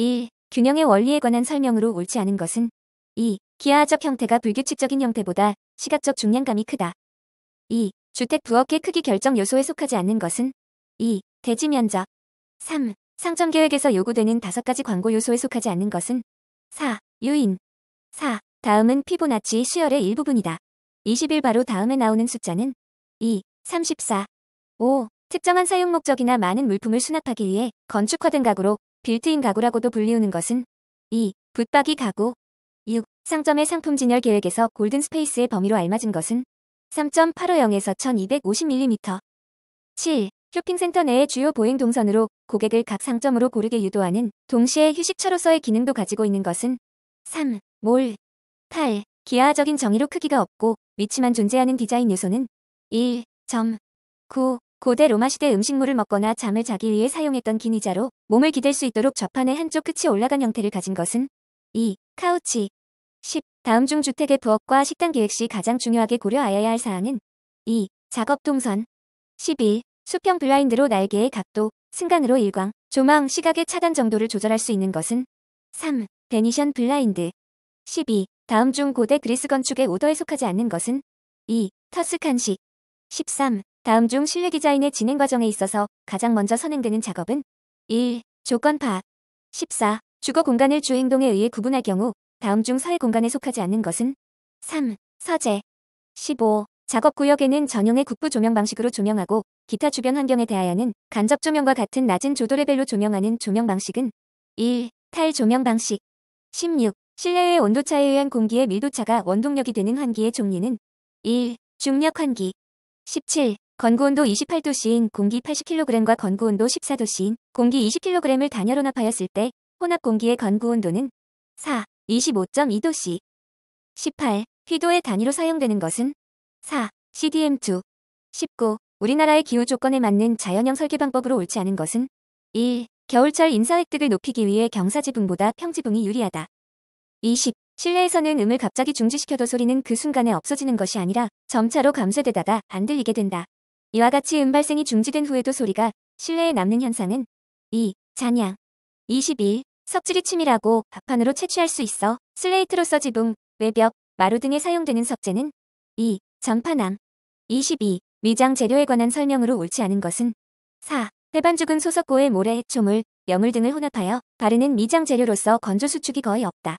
1. 균형의 원리에 관한 설명으로 옳지 않은 것은 2. 기하적 학 형태가 불규칙적인 형태보다 시각적 중량감이 크다. 2. 주택 부엌의 크기 결정 요소에 속하지 않는 것은 2. 대지 면적 3. 상점 계획에서 요구되는 다섯 가지 광고 요소에 속하지 않는 것은 4. 유인 4. 다음은 피보나치 수열의 일부분이다. 20일 바로 다음에 나오는 숫자는 2. 34 5. 특정한 사용 목적이나 많은 물품을 수납하기 위해 건축화된 가구로 빌트인 가구라고도 불리우는 것은 2. 붙박이 가구 6. 상점의 상품 진열 계획에서 골든 스페이스의 범위로 알맞은 것은 3.850에서 1250mm 7. 쇼핑센터 내의 주요 보행 동선으로 고객을 각 상점으로 고르게 유도하는 동시에 휴식처로서의 기능도 가지고 있는 것은 3. 몰 8. 기하적인 정의로 크기가 없고 위치만 존재하는 디자인 요소는 1. 점 9. 고대 로마 시대 음식물을 먹거나 잠을 자기 위해 사용했던 기니자로 몸을 기댈 수 있도록 좌판의 한쪽 끝이 올라간 형태를 가진 것은 2. 카우치 10. 다음 중 주택의 부엌과 식당 계획시 가장 중요하게 고려하여야 할 사항은 2. 작업 동선 11. 수평 블라인드로 날개의 각도, 승강으로 일광, 조망, 시각의 차단 정도를 조절할 수 있는 것은 3. 베니션 블라인드 12. 다음 중 고대 그리스 건축의 오더에 속하지 않는 것은 2. 터스칸식 13. 다음 중 실내 디자인의 진행 과정에 있어서 가장 먼저 선행되는 작업은 1. 조건 파악 14. 주거 공간을 주 행동에 의해 구분할 경우 다음 중 사회 공간에 속하지 않는 것은 3. 서재 15. 작업 구역에는 전용의 국부 조명 방식으로 조명하고 기타 주변 환경에 대하여는 간접 조명과 같은 낮은 조도 레벨로 조명하는 조명 방식은 1. 탈 조명 방식 16. 실내의 온도차에 의한 공기의 밀도차가 원동력이 되는 환기의 종류는 1. 중력 환기 17. 건구온도 28도씨인 공기 80kg과 건구온도 14도씨인 공기 20kg을 단열 혼합하였을 때 혼합 공기의 건구온도는 4, 25.2도씨 18, 휘도의 단위로 사용되는 것은 4, CDM2 19, 우리나라의 기후 조건에 맞는 자연형 설계 방법으로 옳지 않은 것은 1. 겨울철 인사 획득을 높이기 위해 경사지붕보다 평지붕이 유리하다. 20. 실내에서는 음을 갑자기 중지시켜도 소리는 그 순간에 없어지는 것이 아니라 점차로 감쇄되다가 안 들리게 된다. 이와 같이 음 발생이 중지된 후에도 소리가 실내에 남는 현상은 2. 잔향 21. 석질이 침이라고 박판으로 채취할 수 있어 슬레이트로서 지붕, 외벽, 마루 등에 사용되는 석재는 2. 전파남 22. 위장 재료에 관한 설명으로 옳지 않은 것은 4. 해반 죽은 소석고의 모래, 해초물, 염물 등을 혼합하여 바르는 미장 재료로서 건조 수축이 거의 없다.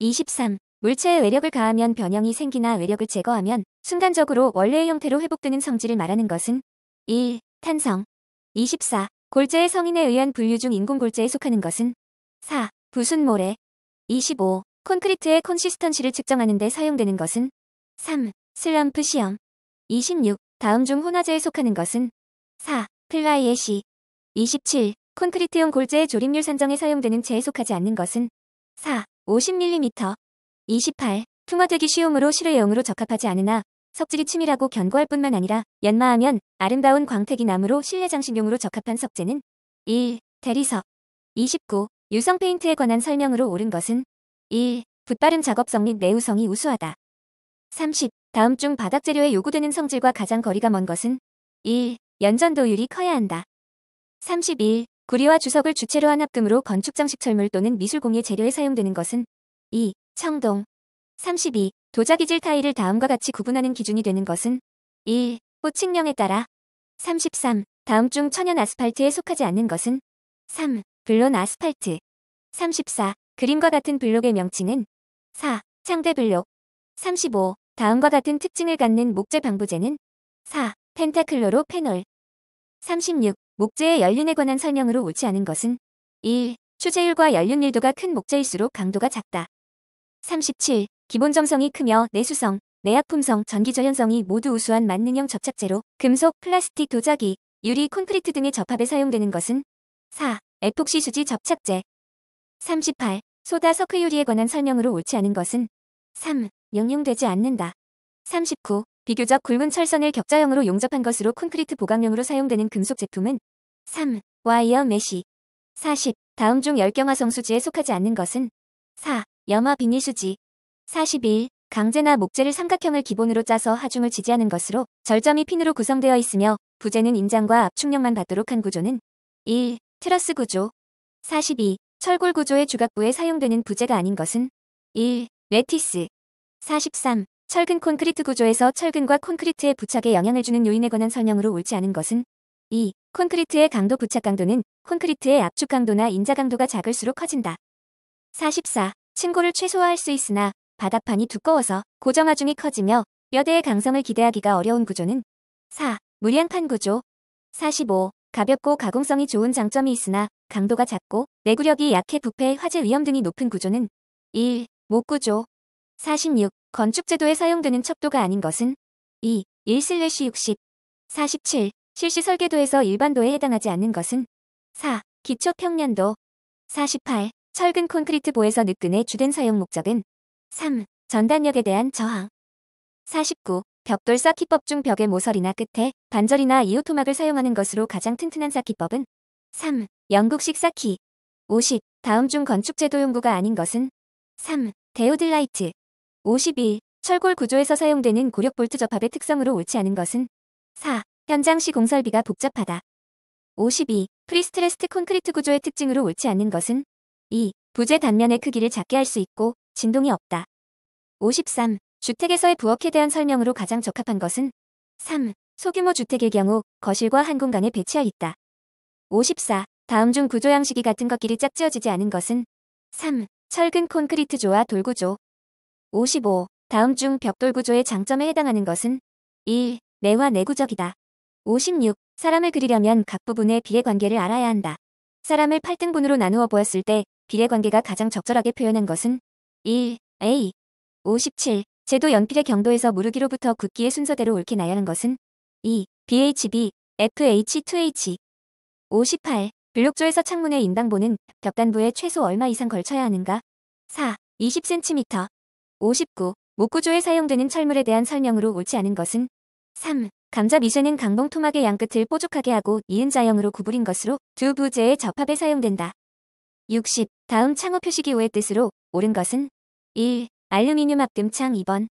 23. 물체에 외력을 가하면 변형이 생기나 외력을 제거하면 순간적으로 원래의 형태로 회복되는 성질을 말하는 것은 1. 탄성 24. 골재의 성인에 의한 분류 중 인공골재에 속하는 것은 4. 부순모래 25. 콘크리트의 콘시스턴시를 측정하는 데 사용되는 것은 3. 슬럼프 시험 26. 다음 중혼화제에 속하는 것은 4. 플라이에시 27. 콘크리트용 골재의 조립률 산정에 사용되는 재에 속하지 않는 것은 4. 50mm 28. 풍화되기 쉬움으로 실외용으로 적합하지 않으나 석질이 치밀하고 견고할 뿐만 아니라 연마하면 아름다운 광택이 나무로 실내 장식용으로 적합한 석재는 1. 대리석 29. 유성 페인트에 관한 설명으로 옳은 것은 1. 붓바른 작업성 및 내우성이 우수하다. 30. 다음 중 바닥 재료에 요구되는 성질과 가장 거리가 먼 것은 1. 연전도율이 커야 한다. 31. 구리와 주석을 주체로 한 합금으로 건축 장식 철물 또는 미술 공예 재료에 사용되는 것은 2. 청동 32. 도자기질 타일을 다음과 같이 구분하는 기준이 되는 것은 1. 호칭명에 따라 33. 다음 중 천연 아스팔트에 속하지 않는 것은 3. 블론 아스팔트 34. 그림과 같은 블록의 명칭은 4. 창대 블록 35. 다음과 같은 특징을 갖는 목재 방부제는 4. 펜타클로로 패널. 36. 목재의 연륜에 관한 설명으로 옳지 않은 것은 1. 추재율과 연륜 밀도가 큰 목재일수록 강도가 작다. 37. 기본점성이 크며 내수성, 내약품성, 전기저연성이 모두 우수한 만능형 접착제로 금속, 플라스틱, 도자기, 유리, 콘크리트 등의 접합에 사용되는 것은 4. 에폭시 수지 접착제 38. 소다 석회유리에 관한 설명으로 옳지 않은 것은 3. 영용되지 않는다. 39. 비교적 굵은 철선을 격자형으로 용접한 것으로 콘크리트 보강용으로 사용되는 금속 제품은 3. 와이어 메시 40. 다음 중 열경화성 수지에 속하지 않는 것은 4. 염화 비닐수지 4 1 강제나 목재를 삼각형을 기본으로 짜서 하중을 지지하는 것으로 절점이 핀으로 구성되어 있으며 부재는 인장과 압축력만 받도록 한 구조는 1. 트러스 구조 42. 철골 구조의 주각부에 사용되는 부재가 아닌 것은 1. 레티스 43. 철근 콘크리트 구조에서 철근과 콘크리트의 부착에 영향을 주는 요인에 관한 설명으로 옳지 않은 것은 2. 콘크리트의 강도 부착 강도는 콘크리트의 압축 강도나 인자 강도가 작을수록 커진다. 44. 친구를 최소화할 수 있으나 바닥판이 두꺼워서 고정화중이 커지며 뼈대의 강성을 기대하기가 어려운 구조는 4. 무리한판 구조 45. 가볍고 가공성이 좋은 장점이 있으나 강도가 작고 내구력이 약해 부패 화재 위험 등이 높은 구조는 1. 목구조 46. 건축제도에 사용되는 척도가 아닌 것은 2. 1-60슬래 47. 실시 설계도에서 일반도에 해당하지 않는 것은 4. 기초평면도 48. 철근 콘크리트 보에서 늦근의 주된 사용 목적은 3. 전단력에 대한 저항 49. 벽돌 쌓기법 중 벽의 모서리나 끝에 반절이나 이오토막을 사용하는 것으로 가장 튼튼한 쌓기법은 3. 영국식 쌓기 50. 다음 중 건축제도 용구가 아닌 것은 3. 데오들라이트 51. 철골 구조에서 사용되는 고력 볼트 접합의 특성으로 옳지 않은 것은 4. 현장 시 공설비가 복잡하다 52. 프리스트레스트 콘크리트 구조의 특징으로 옳지 않은 것은 2. 부재 단면의 크기를 작게 할 수 있고 진동이 없다. 53. 주택에서의 부엌에 대한 설명으로 가장 적합한 것은 3. 소규모 주택의 경우 거실과 한 공간에 배치할 있다. 54. 다음 중 구조 양식이 같은 것끼리 짝지어지지 않은 것은 3. 철근 콘크리트 조와 돌구조 55. 다음 중 벽돌 구조의 장점에 해당하는 것은 1. 내와 내구적이다. 56. 사람을 그리려면 각 부분의 비의 관계를 알아야 한다. 사람을 8등분으로 나누어 보았을 때 비례관계가 가장 적절하게 표현한 것은 1. A. 57. 제도 연필의 경도에서 무르기로부터 굵기의 순서대로 옳게 나열한 것은 2. BHB, FH2H. 58. 블록조에서 창문의 인방보는 벽단부에 최소 얼마 이상 걸쳐야 하는가? 4. 20cm. 59. 목구조에 사용되는 철물에 대한 설명으로 옳지 않은 것은 3. 감자 미세는 강봉 토막의 양끝을 뽀족하게 하고 이은 자형으로 구부린 것으로 두 부재의 접합에 사용된다. 60. 다음 창호 표시기호의 뜻으로 옳은 것은 1. 알루미늄 합금창 2번